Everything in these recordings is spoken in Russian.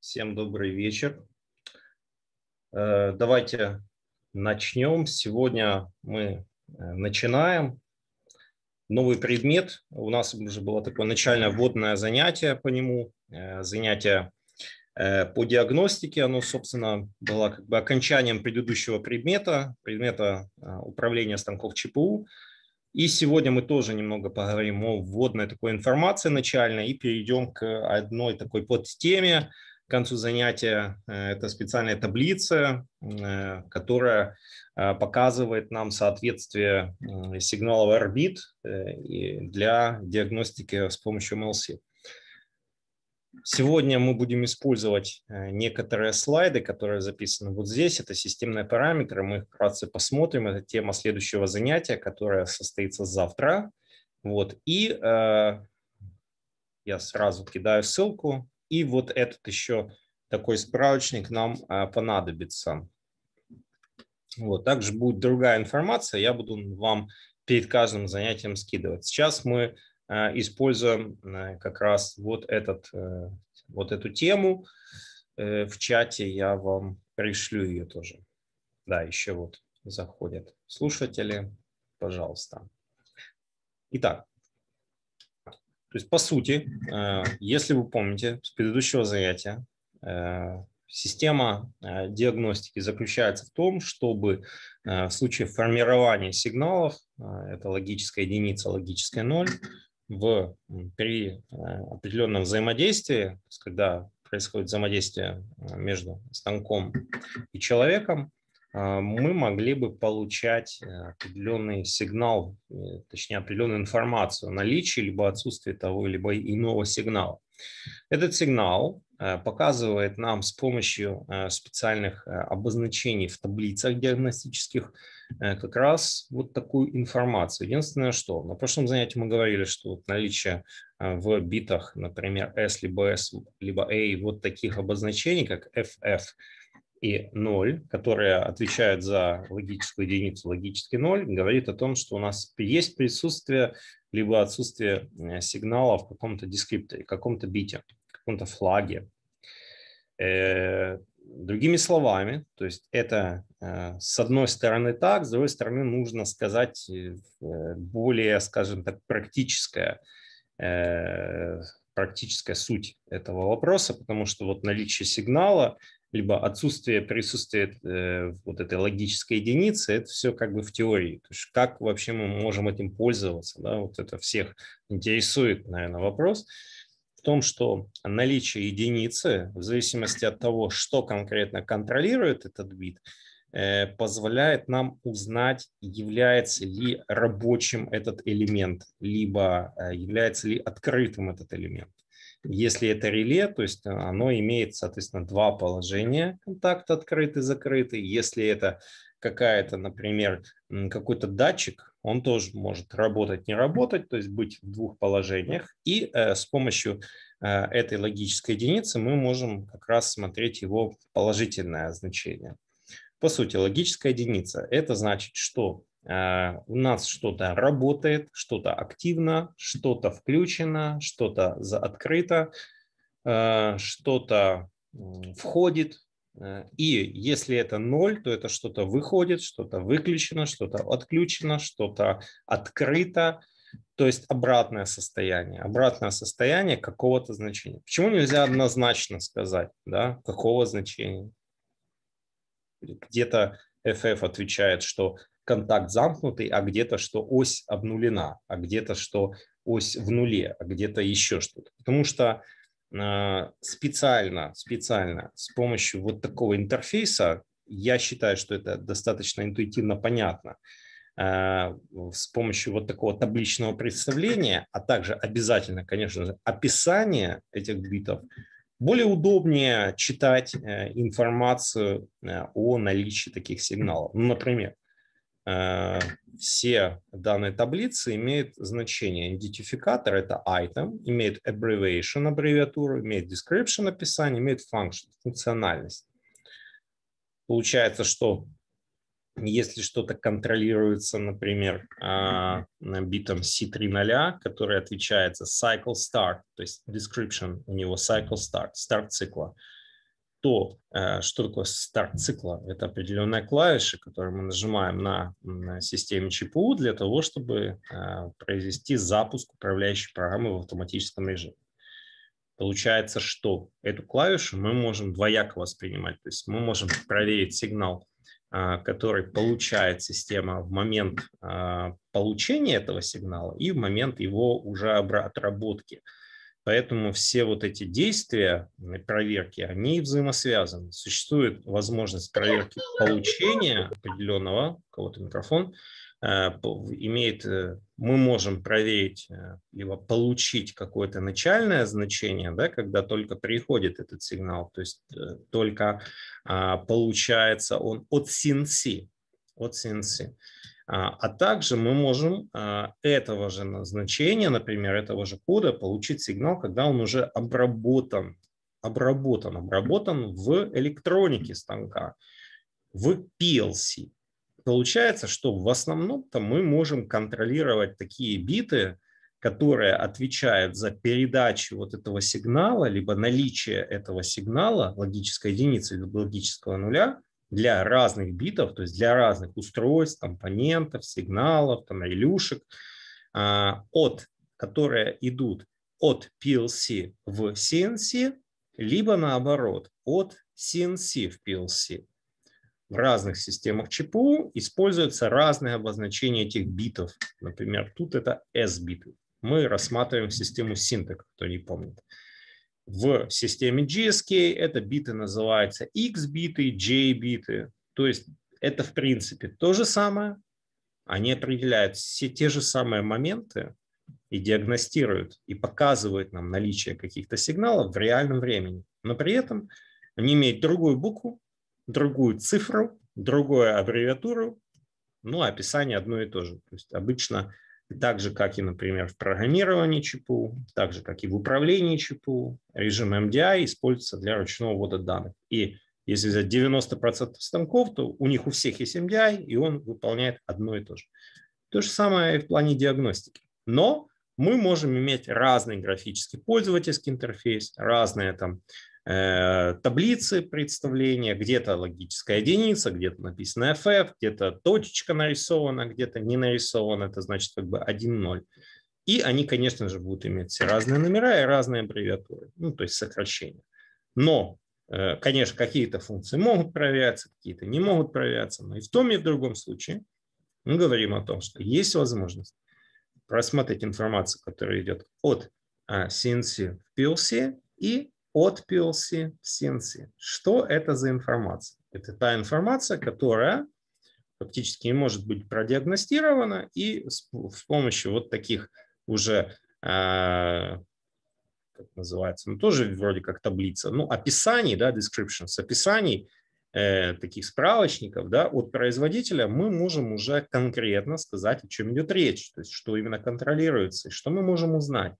Всем добрый вечер. Э, давайте начнем. Сегодня мы э, начинаем новый предмет. У нас уже было такое начальное вводное занятие по нему, э, занятие по диагностике. Оно, собственно, было как бы окончанием предыдущего предмета, предмета управления станков ЧПУ. И сегодня мы тоже немного поговорим о вводной такой информации начальной и перейдем к одной такой подтеме, теме к концу занятия. Э, это специальная таблица, э, которая э, показывает нам соответствие сигналов орбит для диагностики с помощью МЛС. Сегодня мы будем использовать некоторые слайды, которые записаны вот здесь. Это системные параметры. Мы их вкратце посмотрим. Это тема следующего занятия, которое состоится завтра. Вот. И э, я сразу кидаю ссылку и вот этот еще такой справочник нам а, понадобится. Вот. Также будет другая информация, я буду вам перед каждым занятием скидывать. Сейчас мы а, используем а, как раз вот, этот, э, вот эту тему. Э, в чате я вам пришлю ее тоже. Да, еще вот заходят слушатели. Пожалуйста. Итак, то есть, по сути, э, если вы помните с предыдущего занятия, э, система э, диагностики заключается в том, чтобы в случае формирования сигналов, это логическая единица, логическая ноль, в, при определенном взаимодействии, то есть когда происходит взаимодействие между станком и человеком, а, мы могли бы получать э, определенный сигнал, э, точнее определенную информацию о наличии либо отсутствии того либо иного сигнала. Этот сигнал э, показывает нам с помощью специальных обозначений в таблицах диагностических как раз вот такую информацию. Единственное, что на прошлом занятии мы говорили, что вот наличие в битах, например, S либо S либо A вот таких обозначений, как FF, и 0, которые отвечают за логическую единицу, логический 0, говорит о том, что у нас есть присутствие либо отсутствие э, сигнала в каком-то дескрипторе, каком-то бите, каком-то флаге. Э, другими словами, то есть это э, с одной стороны так, с другой стороны нужно сказать более, скажем так, практическое практическая суть этого вопроса, потому что вот наличие сигнала либо отсутствие присутствия э, вот этой логической единицы, это все как бы в теории. То есть как вообще мы можем этим пользоваться, да, вот это всех интересует, наверное, вопрос в том, что наличие единицы, в зависимости от того, что конкретно контролирует этот бит, э, позволяет нам узнать, является ли рабочим этот элемент, либо э, является ли открытым этот элемент. Если это реле, то есть э, оно имеет, соответственно, два положения контакта открытый, закрытый. Если это какая-то, например, какой-то датчик, он тоже может работать, не работать, то есть быть в двух положениях. И э, с помощью э, этой логической единицы мы можем как раз смотреть его положительное значение. По сути, логическая единица – это значит, что Э, у нас что-то работает, что-то активно, что-то включено, что-то открыто, э, что-то входит. Э, и если это ноль, то это что-то выходит, что-то выключено, что-то отключено, что-то открыто. То есть обратное состояние, обратное состояние какого-то значения. Почему нельзя однозначно сказать, да, какого значения? Где-то FF отвечает, что контакт замкнутый, а где-то, что ось обнулена, а где-то, что ось в нуле, а где-то еще что-то. Потому что э, специально, специально с помощью вот такого интерфейса, я считаю, что это достаточно интуитивно понятно, э, с помощью вот такого табличного представления, а также обязательно, конечно же, описание этих битов, более удобнее читать э, информацию о наличии таких сигналов. Ну, например, Э, все данные таблицы имеют значение. Идентификатор – это item, имеет abbreviation, аббревиатуру, имеет description, описание, имеет function, функциональность. Получается, что если что-то контролируется, например, э, битом C3.0, который отвечает за cycle start, то есть description у него cycle start, start цикла – то, э, что такое старт цикла? Это определенная клавиша, которую мы нажимаем на, системе ЧПУ для того, чтобы э, произвести запуск управляющей программы в автоматическом режиме. Получается, что эту клавишу мы можем двояко воспринимать. То есть мы можем проверить сигнал, э, который получает система в момент получения этого сигнала и в момент его уже отработки – Поэтому все вот эти действия проверки, они взаимосвязаны. Существует возможность проверки получения определенного, кого-то микрофон, э, имеет, э, мы можем проверить, э, либо получить какое-то начальное значение, да, когда только приходит этот сигнал, то есть только а, получается он от CNC, от CNC. А, а также мы можем а, этого же назначения, например, этого же кода, получить сигнал, когда он уже обработан, обработан, обработан в электронике станка, в PLC. Получается, что в основном-то мы можем контролировать такие биты, которые отвечают за передачу вот этого сигнала, либо наличие этого сигнала, логической единицы или логического нуля, для разных битов, то есть для разных устройств, компонентов, сигналов, там, релюшек, а, от, которые идут от PLC в CNC, либо наоборот, от CNC в PLC. В разных системах ЧПУ используются разные обозначения этих битов. Например, тут это S-биты. Мы рассматриваем систему синтек, кто не помнит. Uh, в системе GSK это биты называются X-биты, J-биты. То есть это в принципе то же самое. Они определяют все те же самые моменты и диагностируют, и показывают нам наличие каких-то сигналов в реальном времени. Но при этом они имеют другую букву, другую цифру, другую аббревиатуру, ну, а описание одно и то же. То есть обычно так же, как и, например, в программировании ЧПУ, так же, как и в управлении ЧПУ, режим MDI используется для ручного ввода данных. И если взять 90% станков, то у них у всех есть MDI, и он выполняет одно и то же. То же самое и в плане диагностики. Но мы можем иметь разный графический пользовательский интерфейс, разные там Э, таблицы представления, где-то логическая единица, где-то написано FF, где-то точечка нарисована, где-то не нарисована, это значит как бы 1-0. И они, конечно же, будут иметь все разные номера и разные аббревиатуры, ну, то есть сокращения. Но, э, конечно, какие-то функции могут проверяться, какие-то не могут проверяться, но и в том, и в другом случае мы говорим о том, что есть возможность просмотреть информацию, которая идет от CNC а, в PLC и от PLC в CNC. Что это за информация? Это та информация, которая фактически не может быть продиагностирована и с, помощью вот таких уже э, как называется, ну тоже вроде как таблица, ну описаний, да, descriptions, описаний э, таких справочников, да, от производителя мы можем уже конкретно сказать, о чем идет речь, то есть что именно контролируется, и что мы можем узнать.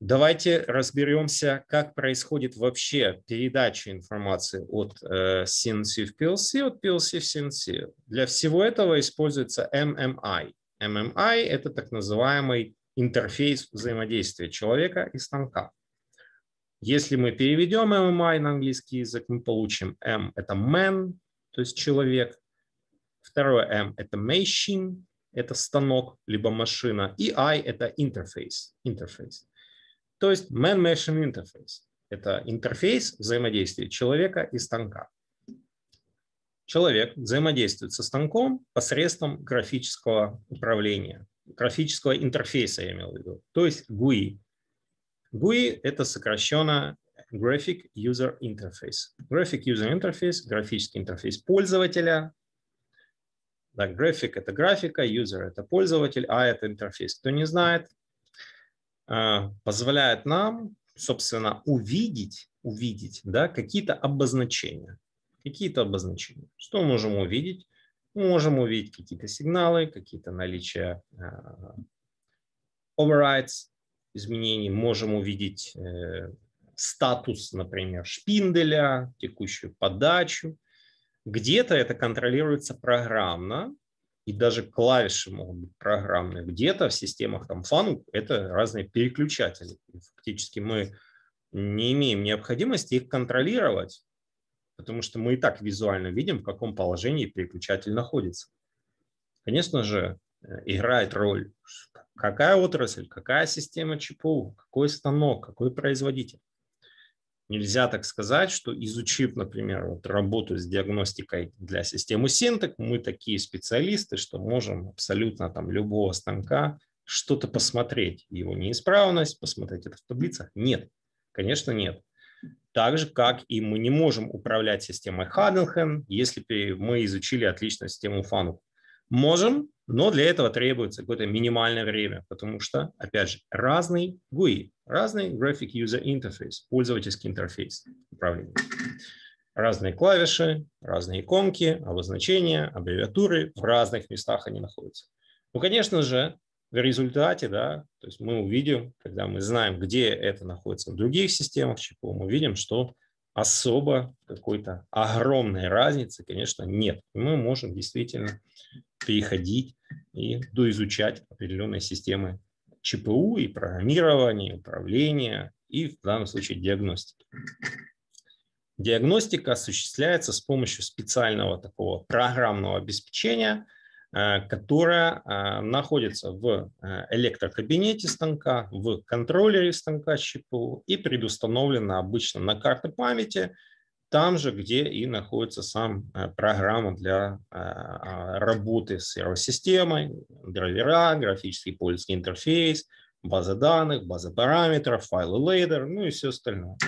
Давайте разберемся, как происходит вообще передача информации от CNC э, в PLC, от PLC в CNC. Для всего этого используется MMI. MMI – это так называемый интерфейс взаимодействия человека и станка. Если мы переведем MMI на английский язык, мы получим M – это man, то есть человек. Второе M – это machine, это станок, либо машина. И I – это interface, interface. То есть man-machine interface – это интерфейс взаимодействия человека и станка. Человек взаимодействует со станком посредством графического управления, графического интерфейса, я имел в виду, то есть GUI. GUI – это сокращенно Graphic User Interface. Graphic User Interface – графический интерфейс пользователя. Да, graphic – это графика, user – это пользователь, а – это интерфейс. Кто не знает, а, позволяет нам, собственно, увидеть, увидеть да, какие-то обозначения. Какие-то обозначения. Что мы можем увидеть? Мы можем увидеть какие-то сигналы, какие-то наличия а, overrides, изменений. Можем увидеть э, статус, например, шпинделя, текущую подачу. Где-то это контролируется программно, и даже клавиши могут быть программные. Где-то в системах там фанк это разные переключатели. фактически мы не имеем необходимости их контролировать, потому что мы и так визуально видим, в каком положении переключатель находится. Конечно же, э, играет роль какая отрасль, какая система ЧПУ, какой станок, какой производитель. Нельзя так сказать, что изучив, например, вот работу с диагностикой для системы синтек, мы такие специалисты, что можем абсолютно там любого станка что-то посмотреть, его неисправность, посмотреть это в таблицах. Нет, конечно, нет. Так же, как и мы не можем управлять системой Хаденхен, если мы изучили отлично систему Фанук. Можем, но для этого требуется какое-то минимальное время, потому что, опять же, разный GUI, разный Graphic User Interface, пользовательский интерфейс управления. Разные клавиши, разные иконки, обозначения, аббревиатуры, в разных местах они находятся. Ну, конечно же, в результате, да, то есть мы увидим, когда мы знаем, где это находится в других системах ЧПО, мы видим, что особо какой-то огромной разницы, конечно, нет. Мы можем действительно переходить и доизучать определенные системы ЧПУ и программирования, и управления и в данном случае диагностики. Диагностика осуществляется с помощью специального такого программного обеспечения, э, которое э, находится в э, электрокабинете станка, в контроллере станка ЧПУ и предустановлено обычно на карты памяти – там же, где и находится сам э, программа для э, а, работы с сервер-системой, драйвера, графический польский интерфейс, база данных, база параметров, файлы лейдер, ну и все остальное.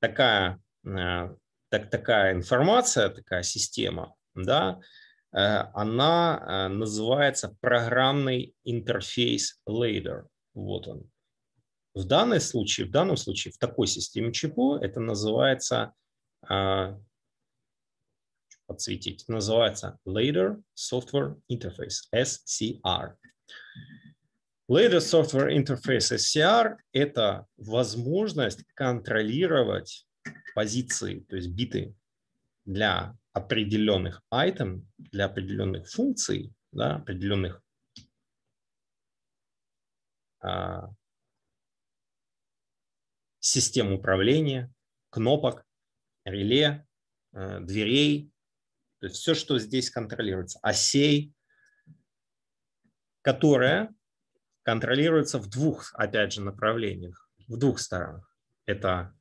Такая, э, так, такая информация, такая система, да, она называется программный интерфейс лейдер. Вот он. В, данном случае, в данном случае, в такой системе ЧПО это называется а, подсветить. Называется Later Software Interface, SCR. Later Software Interface SCR – это возможность контролировать позиции, то есть биты для определенных item, для определенных функций, да, определенных а, систем управления, кнопок реле, э, дверей, то есть все, что здесь контролируется, осей, которая контролируется в двух, опять же, направлениях, в двух сторонах. Это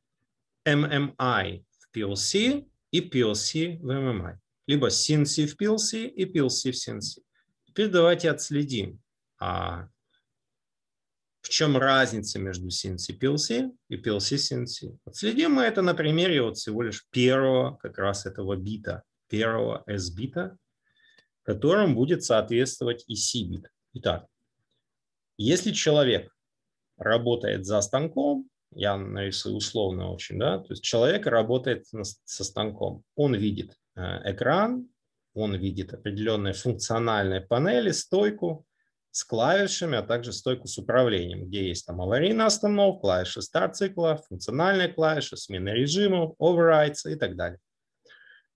MMI в PLC и PLC в MMI, либо CNC в PLC и PLC в CNC. Теперь давайте отследим, а в чем разница между CNC PLC и PLC CNC? Вот следим мы это на примере вот всего лишь первого как раз этого бита, первого S-бита, которым будет соответствовать и C-бит. Итак, если человек работает за станком, я нарисую условно очень, да, то есть человек работает со станком, он видит э, экран, он видит определенные функциональные панели, стойку, с клавишами, а также стойку с управлением, где есть там аварийная остановка, клавиши старт-цикла, функциональные клавиши, смена режимов, overrides и так далее.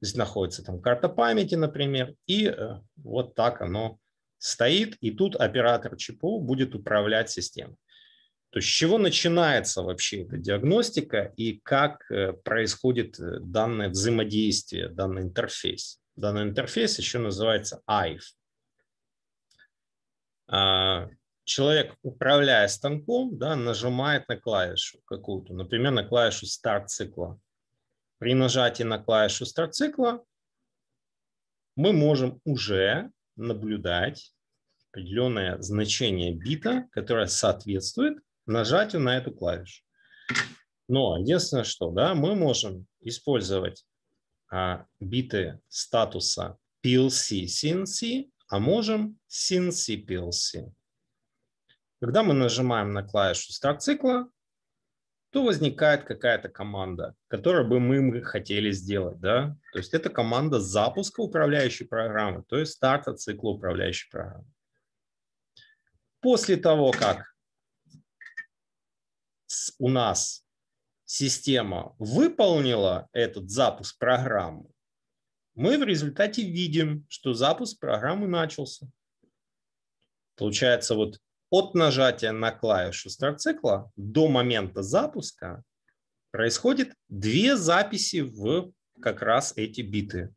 Здесь находится там карта памяти, например, и э, вот так оно стоит, и тут оператор ЧПУ будет управлять системой. То есть с чего начинается вообще эта диагностика и как э, происходит э, данное взаимодействие, данный интерфейс. Данный интерфейс еще называется AIF – а, человек, управляя станком, да, нажимает на клавишу какую-то, например, на клавишу старт цикла. При нажатии на клавишу старт цикла мы можем уже наблюдать определенное значение бита, которое соответствует нажатию на эту клавишу. Но единственное, что да, мы можем использовать а, биты статуса PLC, CNC а можем since Когда мы нажимаем на клавишу старт цикла, то возникает какая-то команда, которую бы мы хотели сделать. Да? То есть это команда запуска управляющей программы, то есть старта цикла управляющей программы. После того, как у нас система выполнила этот запуск программы, мы в результате видим, что запуск программы начался. Получается, вот от нажатия на клавишу старт-цикла до момента запуска происходит две записи в как раз эти биты.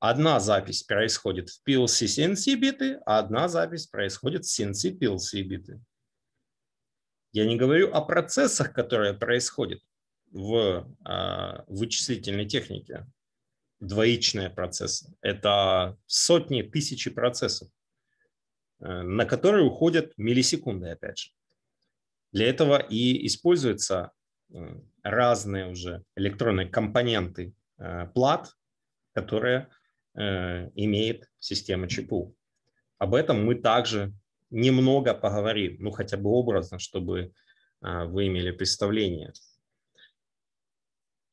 Одна запись происходит в PLC CNC биты, а одна запись происходит в CNC PLC биты. Я не говорю о процессах, которые происходят в э, вычислительной технике двоичные процессы. Это сотни, тысячи процессов, э, на которые уходят миллисекунды, опять же. Для этого и используются э, разные уже электронные компоненты э, плат, которые имеет система ЧПУ. Об этом мы также немного поговорим, ну хотя бы образно, чтобы вы имели представление.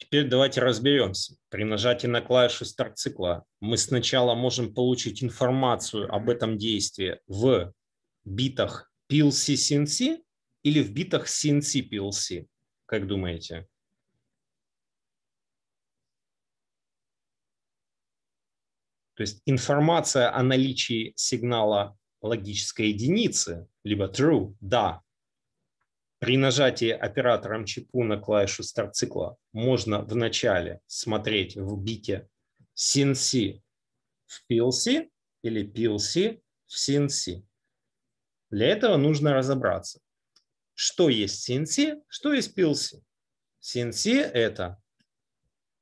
Теперь давайте разберемся. При нажатии на клавишу старт цикла мы сначала можем получить информацию об этом действии в битах PLC CNC или в битах CNC PLC. Как думаете? То есть информация о наличии сигнала логической единицы, либо true, да, при нажатии оператором чипу на клавишу старт-цикла можно вначале смотреть в бите CNC в PLC или PLC в CNC. Для этого нужно разобраться, что есть CNC, что есть PLC. CNC – это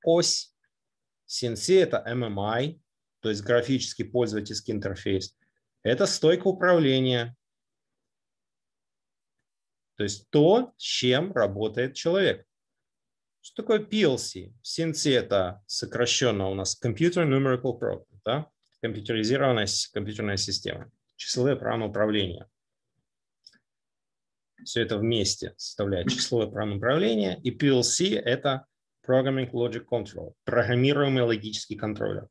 ось, CNC – это MMI, то есть графический пользовательский интерфейс. Это стойка управления, то есть то, чем работает человек. Что такое PLC? В синте это сокращенно у нас Computer Numerical Program, да? компьютеризированная компьютерная система, числовое управления. Все это вместе составляет числовое управления. и PLC – это Programming Logic Control, программируемый логический контроллер.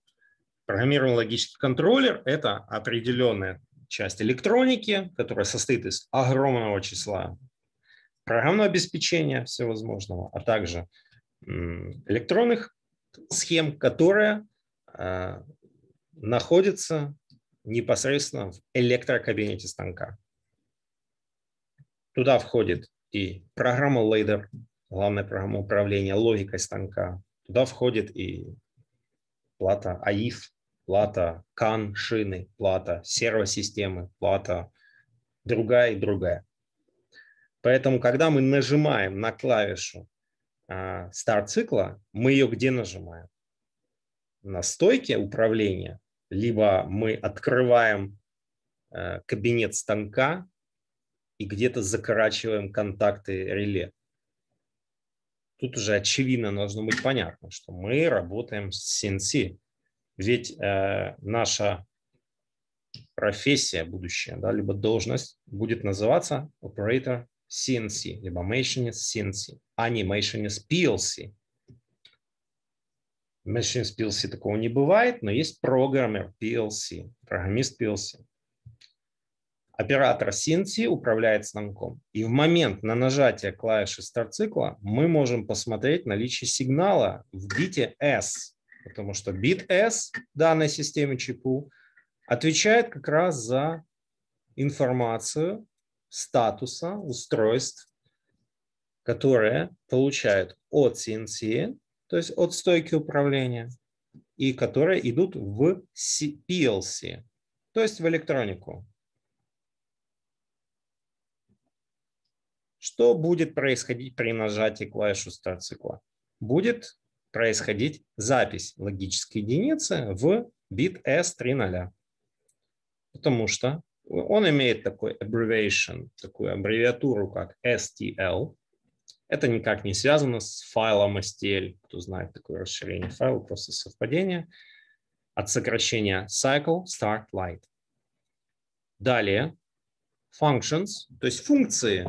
Программируемый логический контроллер – это определенная часть электроники, которая состоит из огромного числа программного обеспечения всевозможного, а также электронных схем, которые э, находятся непосредственно в электрокабинете станка. Туда входит и программа лейдер, главная программа управления логикой станка. Туда входит и плата АИФ, плата КАН, шины, плата сервосистемы, плата другая и другая. Поэтому, когда мы нажимаем на клавишу э, старт цикла, мы ее где нажимаем? На стойке управления, либо мы открываем э, кабинет станка и где-то закорачиваем контакты реле. Тут уже очевидно должно быть понятно, что мы работаем с CNC. Ведь э, наша профессия будущая, да, либо должность будет называться operator sinsi, jeb amēšanas sinsi, анимейшенес пилси. Machines PLC такого не бывает, но есть программер PLC, программист PLC. Оператор CNC управляет станком. И в момент на нажатие клавиши старт цикла мы можем посмотреть наличие сигнала в бите S, потому что бит S данной системе ЧПУ отвечает как раз за информацию статуса устройств, которые получают от CNC, то есть от стойки управления, и которые идут в PLC, то есть в электронику. Что будет происходить при нажатии клавишу старт цикла? Будет происходить запись логической единицы в бит S3.0, потому что он имеет такой abbreviation, такую аббревиатуру, как STL. Это никак не связано с файлом STL. Кто знает такое расширение файла, просто совпадение. От сокращения cycle start light. Далее functions, то есть функции,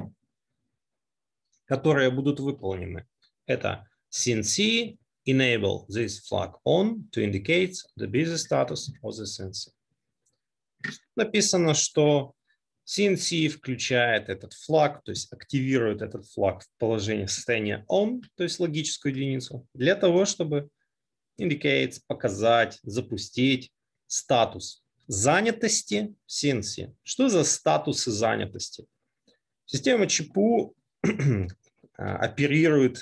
которые будут выполнены. Это sinc enable this flag on to indicate the busy status of the sensor написано, что CNC включает этот флаг, то есть активирует этот флаг в положении состояния on, то есть логическую единицу, для того, чтобы indicates, показать, запустить статус занятости CNC. Что за статусы занятости? Система ЧПУ а, оперирует